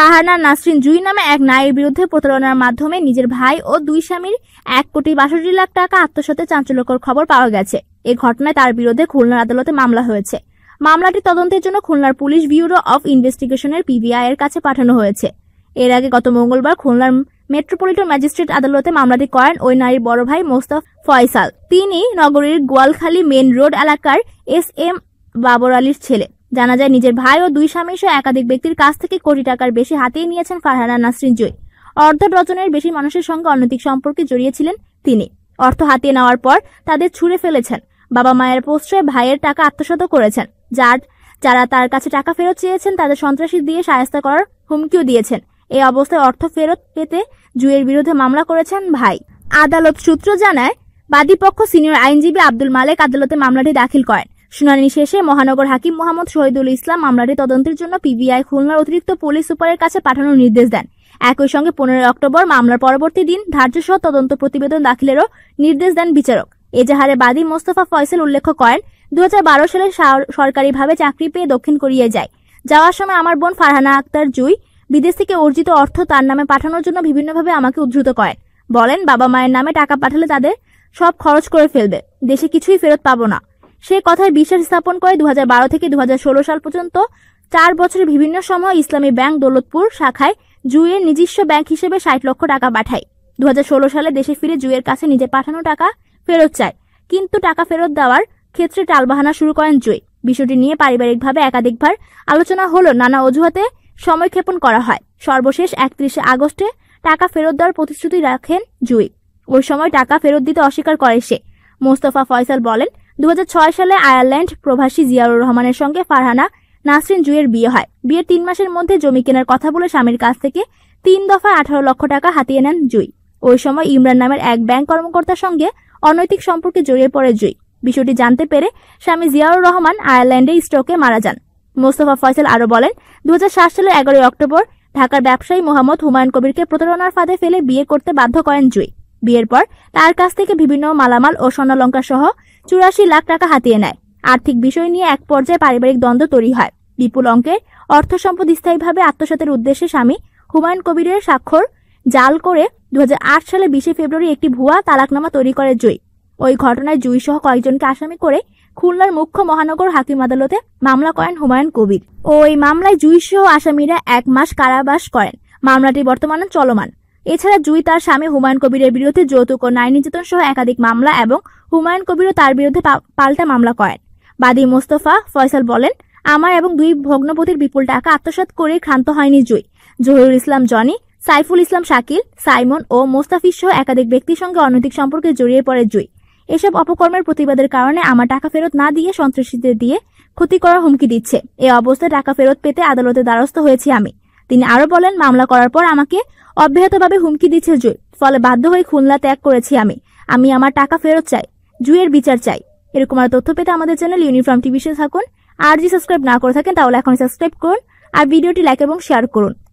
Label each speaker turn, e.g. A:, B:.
A: ফাহানা নাসরিন জুই নামে এক নারীর বিরুদ্ধে প্রতারণার মাধ্যমে নিজের ভাই ও দুই স্বামীর এক কোটি বাষট্টি লাখ টাকা আত্মসাতে চাঞ্চল্যকর খবর পাওয়া গেছে এ ঘটনায় তার বিরুদ্ধে খুলনার আদালতে মামলা হয়েছে মামলাটি তদন্তের জন্য খুলনার পুলিশ ব্যুরো অফ ইনভেস্টিগেশনের পিবিআই এর কাছে পাঠানো হয়েছে এর আগে গত মঙ্গলবার খুলনার মেট্রোপলিটন ম্যাজিস্ট্রেট আদালতে মামলাটি করেন ওই নারীর বড় ভাই মোস্তফ ফয়সাল তিনি নগরীর গোয়ালখালী মেন রোড এলাকার এস এম বাবর আলীর ছেলে জানা যায় নিজের ভাই ও দুই স্বামী সহ একাধিক ব্যক্তির কাছ থেকে কোটি টাকার বেশি হাতিয়ে নিয়েছেন ফারহানা নাসরিন জয় অর্ধ ডজনের বেশি মানুষের সঙ্গে অনৈতিক সম্পর্কে জড়িয়েছিলেন তিনি অর্থ হাতিয়ে নেওয়ার পর তাদের ছুঁড়ে ফেলেছেন বাবা মায়ের প্রশ্রয়ে ভাইয়ের টাকা আত্মসাত করেছেন যার যারা তার কাছে টাকা ফেরত চেয়েছেন তাদের সন্ত্রাসী দিয়ে সায়স্তা করার হুমকিও দিয়েছেন এই অবস্থায় অর্থ ফেরত পেতে জুয়ের বিরুদ্ধে মামলা করেছেন ভাই আদালত সূত্র জানায় বাদীপক্ষ সিনিয়র আইনজীবী আব্দুল মালেক আদালতে মামলাটি দাখিল করেন শুনানি শেষে মহানগর হাকিম মোহাম্মদ শহীদুল ইসলাম মামলাটি তদন্তের জন্য পিবিআই খুলনার অতিরিক্ত পুলিশ সুপারের কাছে পাঠানোর নির্দেশ দেন একই সঙ্গে পনেরোই অক্টোবর মামলার পরবর্তী দিন ধার্যসহ তদন্ত প্রতিবেদন দাখিলেরও নির্দেশ দেন বিচারক এজাহারে বাদী মোস্তফা ফয়সল উল্লেখ করেন দু সালে সরকারিভাবে চাকরি পেয়ে দক্ষিণ কোরিয়ায় যায় যাওয়ার সময় আমার বোন ফারহানা আক্তার জুই বিদেশ থেকে অর্জিত অর্থ তার নামে পাঠানোর জন্য বিভিন্নভাবে আমাকে উদ্ধৃত করেন বলেন বাবা মায়ের নামে টাকা পাঠালে তাদের সব খরচ করে ফেলবে দেশে কিছুই ফেরত পাবো না সে কথায় বিশ্বাস স্থাপন করে দু থেকে দু সাল পর্যন্ত চার বছরের বিভিন্ন সময় ইসলামী ব্যাংক দৌলতপুর শাখায় জুয়ের নিজস্ব ব্যাংক হিসেবে ষাট লক্ষ টাকা পাঠায় দু সালে দেশে ফিরে জুয়ের কাছে নিজে পাঠানো টাকা ফেরত চায় কিন্তু টাকা ফেরত দেওয়ার ক্ষেত্রে টালবাহানা শুরু করেন জুই বিষয়টি নিয়ে পারিবারিকভাবে একাধিকবার আলোচনা হলো নানা অজুহাতে সময়ক্ষেপণ করা হয় সর্বশেষ একত্রিশে আগস্টে টাকা ফেরত দেওয়ার প্রতিশ্রুতি রাখেন জুই ওই সময় টাকা ফেরত দিতে অস্বীকার করে সে মোস্তফা ফয়সাল বলেন দু সালে আয়ারল্যান্ড প্রভাসী জিয়াউর রহমানের সঙ্গে ফারহানা নাসরিন জুয়ের বিয়ে হয় বিয়ের তিন মাসের মধ্যে জমি কেনার কথা বলে স্বামীর কাছ থেকে তিন দফায় আঠারো লক্ষ টাকা হাতিয়ে নেন জুই ওই সময় ইমরান নামের এক ব্যাংক কর্মকর্তার সঙ্গে অনৈতিক সম্পর্কে জড়িয়ে পড়ে জুই বিষয়টি জানতে পেরে স্বামী জিয়াউর রহমান আয়ারল্যান্ডে স্ট্রোকে মারা যান মোস্তফা ফয়সাল আরও বলেন দু সালের এগারোই অক্টোবর ঢাকার ব্যবসায়ী মোহাম্মদ হুমায়ুন কবিরকে প্রতারণার ফাঁদে ফেলে বিয়ে করতে বাধ্য করেন জুই বিয়ের পর তার কাছ থেকে বিভিন্ন মালামাল ও স্বর্ণালঙ্কা সহ চুরাশি লাখ টাকা হাতিয়ে নেয় আর্থিক বিষয় নিয়ে এক পর্যায়ে পারিবারিক দ্বন্দ্ব তৈরি হয় বিপুল অঙ্কের অর্থ সম্পদ স্থায়ীভাবে আত্মসাতের উদ্দেশ্যে স্বামী হুমায়ুন কবিরের স্বাক্ষর জাল করে দু সালে বিশে ফেব্রুয়ারি একটি ভুয়া তালাকনামা তৈরি করে জুই ওই ঘটনায় জুই সহ কয়েকজনকে আসামি করে খুলনার মুখ্য মহানগর হাকিম আদালতে মামলা করেন হুমায়ুন কবির ওই মামলায় জুই সহ আসামিরা এক মাস কারাবাস করেন মামলাটি বর্তমানে চলমান এছাড়া জুই তার স্বামী হুমায়ুন কবিরের বিরুদ্ধে যৌতুক ও নারী নির্যাতন সহ একাধিক মামলা এবং হুমায়ুন কবিরও তার বিরুদ্ধে পাল্টা মামলা করেন বাদী মোস্তফা ফয়সাল বলেন আমার এবং দুই ভগ্নপতির বিপুল টাকা আত্মসাত করে ক্ষান্ত হয়নি জুই জহুরুল ইসলাম জনি সাইফুল ইসলাম শাকিল সাইমন ও মোস্তাফিজ সহ একাধিক ব্যক্তির সঙ্গে অনৈতিক সম্পর্কে জড়িয়ে পড়ে জুই এসব অপকর্মের প্রতিবাদের কারণে আমার টাকা ফেরত না দিয়ে সন্ত্রাসীদের দিয়ে ক্ষতি করার হুমকি দিচ্ছে এ অবস্থায় টাকা ফেরত পেতে আদালতে দ্বারস্থ হয়েছি আমি তিনি আরও বলেন মামলা করার পর আমাকে অব্যাহতভাবে হুমকি দিচ্ছে জুই ফলে বাধ্য হয়ে খুলনা ত্যাগ করেছি আমি আমি আমার টাকা ফেরত চাই জুয়ের বিচার চাই এরকম আর তথ্য পেতে আমাদের চ্যানেল ইউনিফর্ম টিভিশন থাকুন আর যদি সাবস্ক্রাইব না করে থাকেন তাহলে এখন সাবস্ক্রাইব করুন আর ভিডিওটি লাইক এবং শেয়ার করুন